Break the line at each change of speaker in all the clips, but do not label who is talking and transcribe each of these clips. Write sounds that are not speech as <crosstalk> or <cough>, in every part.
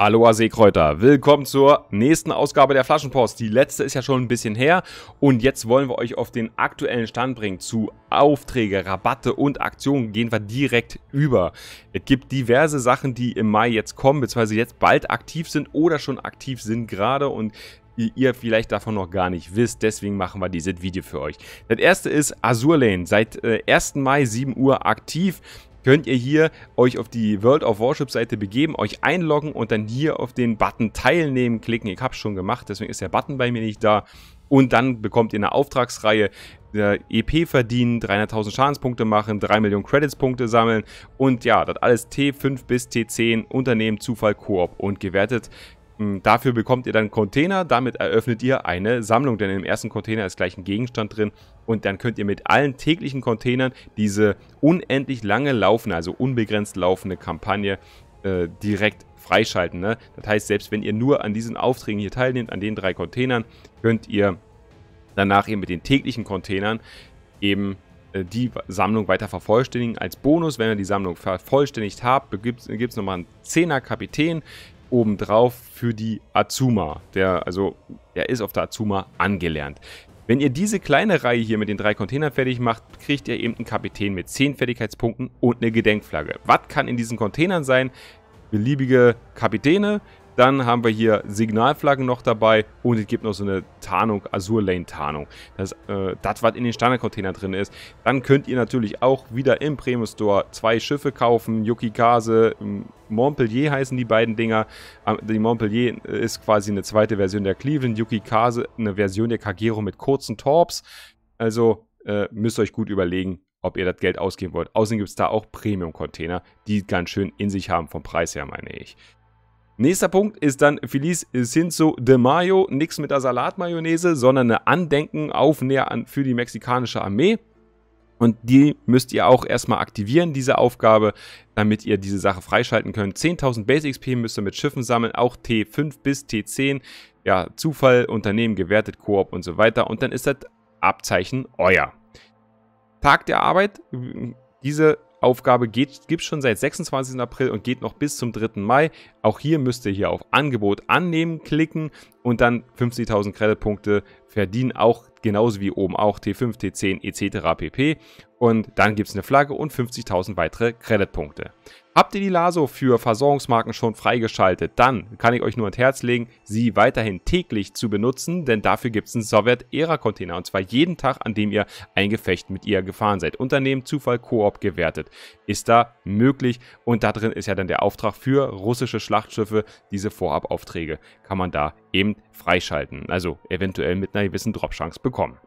Aloha Seekräuter, willkommen zur nächsten Ausgabe der Flaschenpost. Die letzte ist ja schon ein bisschen her und jetzt wollen wir euch auf den aktuellen Stand bringen. Zu Aufträge, Rabatte und Aktionen gehen wir direkt über. Es gibt diverse Sachen, die im Mai jetzt kommen, beziehungsweise jetzt bald aktiv sind oder schon aktiv sind gerade und ihr vielleicht davon noch gar nicht wisst. Deswegen machen wir dieses Video für euch. Das erste ist Azur Lane. Seit äh, 1. Mai 7 Uhr aktiv könnt ihr hier euch auf die World of Warship Seite begeben, euch einloggen und dann hier auf den Button Teilnehmen klicken. Ich habe es schon gemacht, deswegen ist der Button bei mir nicht da. Und dann bekommt ihr eine Auftragsreihe, äh, EP verdienen, 300.000 Schadenspunkte machen, 3 Millionen Creditspunkte sammeln und ja, das alles T5 bis T10, Unternehmen, Zufall, Koop und gewertet. Ähm, dafür bekommt ihr dann Container, damit eröffnet ihr eine Sammlung, denn im ersten Container ist gleich ein Gegenstand drin und dann könnt ihr mit allen täglichen Containern diese unendlich lange laufende, also unbegrenzt laufende Kampagne äh, direkt freischalten. Ne? Das heißt, selbst wenn ihr nur an diesen Aufträgen hier teilnehmt, an den drei Containern, könnt ihr danach eben mit den täglichen Containern eben äh, die Sammlung weiter vervollständigen. Als Bonus, wenn ihr die Sammlung vervollständigt habt, gibt es nochmal einen 10er Kapitän, obendrauf für die Azuma. Der, also, er ist auf der Azuma angelernt. Wenn ihr diese kleine Reihe hier mit den drei Containern fertig macht, kriegt ihr eben einen Kapitän mit 10 Fertigkeitspunkten und eine Gedenkflagge. Was kann in diesen Containern sein? Beliebige Kapitäne, dann haben wir hier Signalflaggen noch dabei und es gibt noch so eine Tarnung, Azur Lane Tarnung. Das, äh, das was in den Standardcontainer drin ist. Dann könnt ihr natürlich auch wieder im Premium Store zwei Schiffe kaufen. Yukikase, ähm, Montpellier heißen die beiden Dinger. Die Montpellier äh, ist quasi eine zweite Version der Cleveland. Yukikase eine Version der Kagero mit kurzen Torps. Also äh, müsst euch gut überlegen, ob ihr das Geld ausgeben wollt. Außerdem gibt es da auch Premium-Container, die ganz schön in sich haben, vom Preis her meine ich. Nächster Punkt ist dann Feliz Cinzo de Mayo. Nichts mit der Salatmayonnaise, sondern eine Andenken auf näher an für die mexikanische Armee. Und die müsst ihr auch erstmal aktivieren, diese Aufgabe, damit ihr diese Sache freischalten könnt. 10.000 Base XP müsst ihr mit Schiffen sammeln, auch T5 bis T10. Ja, Zufall, Unternehmen gewertet, Koop und so weiter. Und dann ist das Abzeichen euer. Tag der Arbeit, diese Aufgabe gibt es schon seit 26. April und geht noch bis zum 3. Mai. Auch hier müsst ihr hier auf Angebot annehmen klicken und dann 50.000 Creditpunkte verdienen, auch genauso wie oben auch T5, T10 etc. pp. Und dann gibt es eine Flagge und 50.000 weitere Creditpunkte. Habt ihr die LASO für Versorgungsmarken schon freigeschaltet, dann kann ich euch nur ans Herz legen, sie weiterhin täglich zu benutzen, denn dafür gibt es einen Sowjet ära Container und zwar jeden Tag, an dem ihr ein Gefecht mit ihr gefahren seid. Unternehmen, Zufall, Koop gewertet ist da möglich und da drin ist ja dann der Auftrag für russische Schlachtschiffe. Diese Vorabaufträge kann man da eben freischalten, also eventuell mit einer gewissen Dropchance bekommen.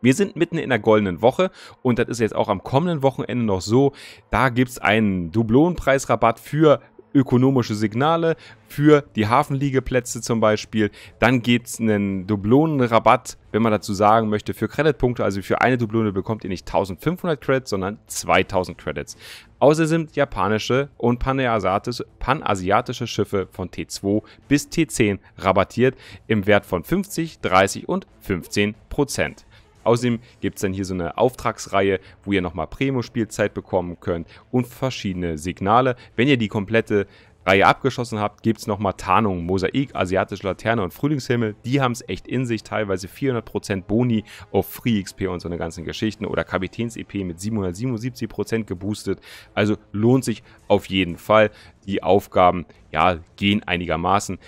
Wir sind mitten in der goldenen Woche und das ist jetzt auch am kommenden Wochenende noch so. Da gibt es einen Dublonpreisrabatt für ökonomische Signale, für die Hafenliegeplätze zum Beispiel. Dann gibt es einen Dublonenrabatt, wenn man dazu sagen möchte, für Creditpunkte. Also für eine Dublone bekommt ihr nicht 1500 Credits, sondern 2000 Credits. Außerdem sind japanische und panasiatische Schiffe von T2 bis T10 rabattiert im Wert von 50, 30 und 15 Prozent. Außerdem gibt es dann hier so eine Auftragsreihe, wo ihr nochmal Premo-Spielzeit bekommen könnt und verschiedene Signale. Wenn ihr die komplette Reihe abgeschossen habt, gibt es nochmal Tarnung, Mosaik, Asiatische Laterne und Frühlingshimmel. Die haben es echt in sich, teilweise 400% Boni auf Free XP und so eine ganzen Geschichten oder Kapitäns-EP mit 777% geboostet. Also lohnt sich auf jeden Fall. Die Aufgaben, ja, gehen einigermaßen.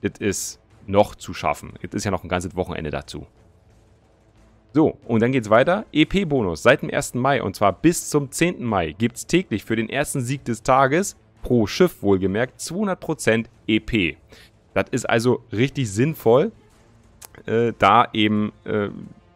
Es ist noch zu schaffen. Es ist ja noch ein ganzes Wochenende dazu. So, und dann geht's weiter. EP-Bonus seit dem 1. Mai und zwar bis zum 10. Mai gibt's täglich für den ersten Sieg des Tages, pro Schiff wohlgemerkt, 200% EP. Das ist also richtig sinnvoll, äh, da eben äh,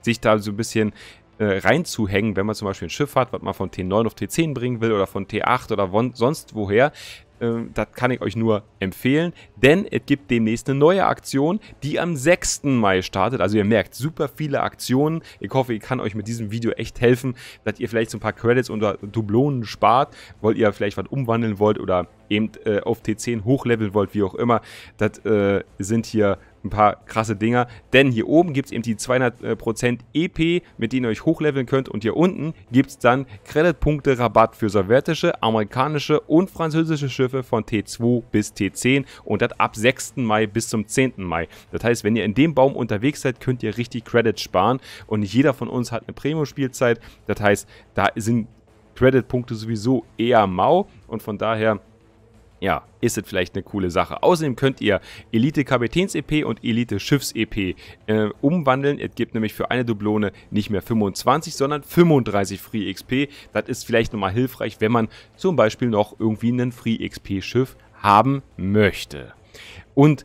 sich da so ein bisschen äh, reinzuhängen, wenn man zum Beispiel ein Schiff hat, was man von T9 auf T10 bringen will oder von T8 oder von sonst woher, ähm, das kann ich euch nur empfehlen, denn es gibt demnächst eine neue Aktion, die am 6. Mai startet. Also ihr merkt, super viele Aktionen. Ich hoffe, ich kann euch mit diesem Video echt helfen, dass ihr vielleicht so ein paar Credits oder Dublonen spart, weil ihr vielleicht was umwandeln wollt oder eben äh, auf T10 hochleveln wollt, wie auch immer. Das äh, sind hier ein paar krasse Dinger. Denn hier oben gibt es eben die 200% äh, EP, mit denen ihr euch hochleveln könnt. Und hier unten gibt es dann Creditpunkte Rabatt für sowjetische, amerikanische und französische Schiffe von T2 bis T10 und das ab 6. Mai bis zum 10. Mai. Das heißt, wenn ihr in dem Baum unterwegs seid, könnt ihr richtig Credit sparen. Und nicht jeder von uns hat eine Premium-Spielzeit. Das heißt, da sind Credit-Punkte sowieso eher mau. Und von daher ja, ist es vielleicht eine coole Sache. Außerdem könnt ihr Elite Kapitäns EP und Elite Schiffs EP äh, umwandeln. Es gibt nämlich für eine Dublone nicht mehr 25, sondern 35 Free XP. Das ist vielleicht nochmal hilfreich, wenn man zum Beispiel noch irgendwie einen Free XP Schiff haben möchte. Und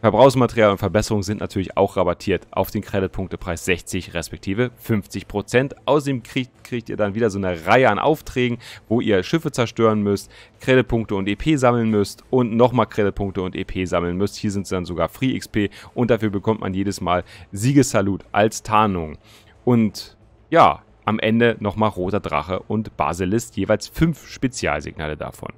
Verbrauchsmaterial und Verbesserungen sind natürlich auch rabattiert auf den Creditpunktepreis 60 respektive 50 Prozent. Außerdem kriegt, kriegt ihr dann wieder so eine Reihe an Aufträgen, wo ihr Schiffe zerstören müsst, Creditpunkte und EP sammeln müsst und nochmal Creditpunkte und EP sammeln müsst. Hier sind es dann sogar Free XP und dafür bekommt man jedes Mal Siegessalut als Tarnung. Und ja, am Ende nochmal Roter Drache und Basilisk, jeweils fünf Spezialsignale davon.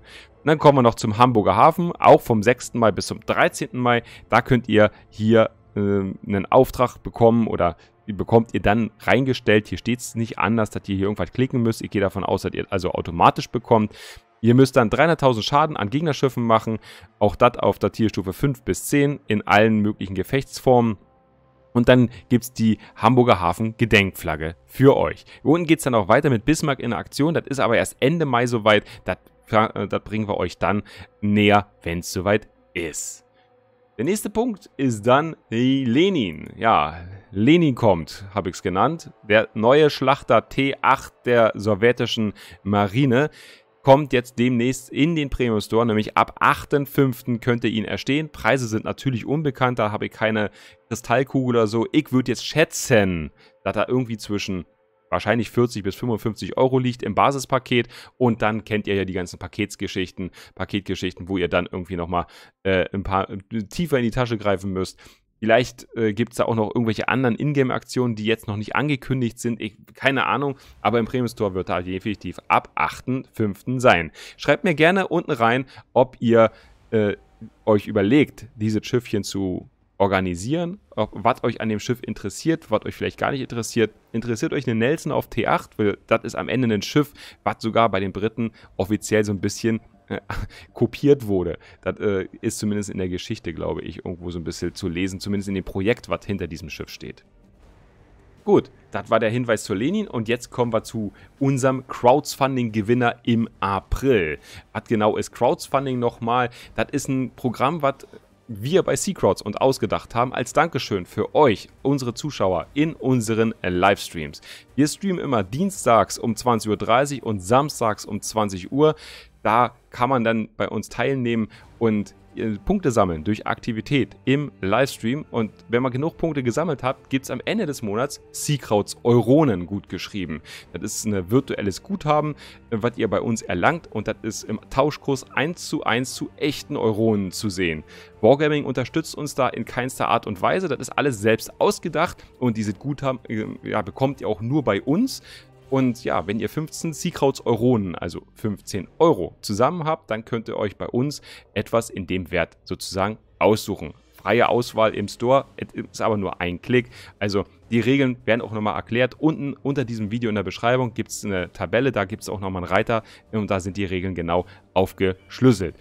Und dann kommen wir noch zum Hamburger Hafen, auch vom 6. Mai bis zum 13. Mai. Da könnt ihr hier äh, einen Auftrag bekommen oder bekommt ihr dann reingestellt. Hier steht es nicht anders, dass ihr hier irgendwas klicken müsst. Ich gehe davon aus, dass ihr also automatisch bekommt. Ihr müsst dann 300.000 Schaden an Gegnerschiffen machen, auch das auf der Tierstufe 5 bis 10 in allen möglichen Gefechtsformen. Und dann gibt es die Hamburger Hafen Gedenkflagge für euch. Unten geht es dann auch weiter mit Bismarck in Aktion. Das ist aber erst Ende Mai soweit. Das, äh, bringen wir euch dann näher, wenn es soweit ist. Der nächste Punkt ist dann Lenin. Ja, Lenin kommt, habe ich es genannt. Der neue Schlachter T8 der sowjetischen Marine kommt jetzt demnächst in den Premium Store, nämlich ab 8.5. könnt ihr ihn erstehen. Preise sind natürlich unbekannt, da habe ich keine Kristallkugel oder so. Ich würde jetzt schätzen, dass er irgendwie zwischen wahrscheinlich 40 bis 55 Euro liegt im Basispaket und dann kennt ihr ja die ganzen Paketsgeschichten, Paketgeschichten, wo ihr dann irgendwie nochmal äh, ein paar äh, tiefer in die Tasche greifen müsst. Vielleicht äh, gibt es da auch noch irgendwelche anderen Ingame-Aktionen, die jetzt noch nicht angekündigt sind. Ich, keine Ahnung, aber im Premium Store wird da definitiv ab 8.5. sein. Schreibt mir gerne unten rein, ob ihr äh, euch überlegt, diese Schiffchen zu organisieren, ob, was euch an dem Schiff interessiert, was euch vielleicht gar nicht interessiert. Interessiert euch eine Nelson auf T8, weil das ist am Ende ein Schiff, was sogar bei den Briten offiziell so ein bisschen <laughs> kopiert wurde. Das äh, ist zumindest in der Geschichte, glaube ich, irgendwo so ein bisschen zu lesen, zumindest in dem Projekt, was hinter diesem Schiff steht. Gut, das war der Hinweis zu Lenin und jetzt kommen wir zu unserem Crowdfunding-Gewinner im April. Was genau ist Crowdfunding nochmal? Das ist ein Programm, was wir bei Seacrowds und ausgedacht haben, als Dankeschön für euch, unsere Zuschauer, in unseren Livestreams. Wir streamen immer dienstags um 20.30 Uhr und samstags um 20 Uhr. Da kann man dann bei uns teilnehmen und äh, Punkte sammeln durch Aktivität im Livestream. Und wenn man genug Punkte gesammelt hat, gibt es am Ende des Monats Seakrauts Euronen gut geschrieben. Das ist ein virtuelles Guthaben, äh, was ihr bei uns erlangt. Und das ist im Tauschkurs 1 zu 1 zu echten Euronen zu sehen. Wargaming unterstützt uns da in keinster Art und Weise. Das ist alles selbst ausgedacht. Und diese Guthaben äh, ja, bekommt ihr auch nur bei uns. Und ja, wenn ihr 15 Seakrauts Euronen, also 15 Euro, zusammen habt, dann könnt ihr euch bei uns etwas in dem Wert sozusagen aussuchen. Freie Auswahl im Store, es ist aber nur ein Klick. Also die Regeln werden auch nochmal erklärt. Unten unter diesem Video in der Beschreibung gibt es eine Tabelle, da gibt es auch nochmal einen Reiter und da sind die Regeln genau aufgeschlüsselt.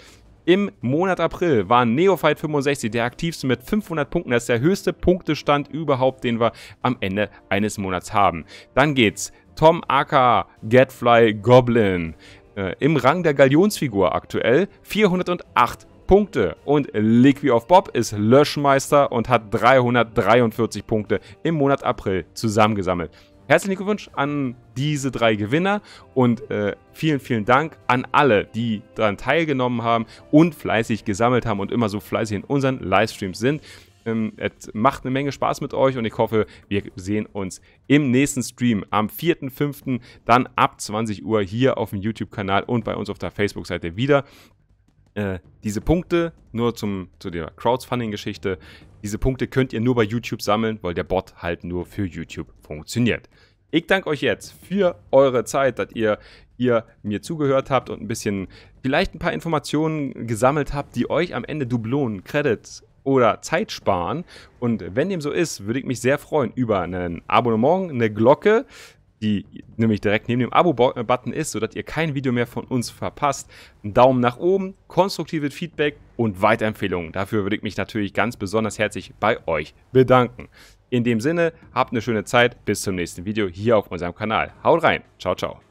Im Monat April war Neophyte 65 der aktivste mit 500 Punkten. Das ist der höchste Punktestand überhaupt, den wir am Ende eines Monats haben. Dann geht's Tom Aka, Gadfly Goblin. Äh, Im Rang der Galionsfigur aktuell 408 Punkte. Und Liquid of Bob ist Löschmeister und hat 343 Punkte im Monat April zusammengesammelt. Herzlichen Glückwunsch an diese drei Gewinner und äh, vielen, vielen Dank an alle, die daran teilgenommen haben und fleißig gesammelt haben und immer so fleißig in unseren Livestreams sind. Ähm, es macht eine Menge Spaß mit euch und ich hoffe, wir sehen uns im nächsten Stream am 4.5. dann ab 20 Uhr hier auf dem YouTube-Kanal und bei uns auf der Facebook-Seite wieder. Äh, diese Punkte, nur zum, zu der Crowdfunding-Geschichte, diese Punkte könnt ihr nur bei YouTube sammeln, weil der Bot halt nur für YouTube funktioniert. Ich danke euch jetzt für eure Zeit, dass ihr ihr mir zugehört habt und ein bisschen vielleicht ein paar Informationen gesammelt habt, die euch am Ende Dublonen, Credits, oder Zeit sparen. Und wenn dem so ist, würde ich mich sehr freuen über ein Abonnement, eine Glocke, die nämlich direkt neben dem Abo-Button ist, sodass ihr kein Video mehr von uns verpasst. Einen Daumen nach oben, konstruktives Feedback und Weiterempfehlungen. Dafür würde ich mich natürlich ganz besonders herzlich bei euch bedanken. In dem Sinne, habt eine schöne Zeit, bis zum nächsten Video hier auf unserem Kanal. Haut rein, ciao, ciao.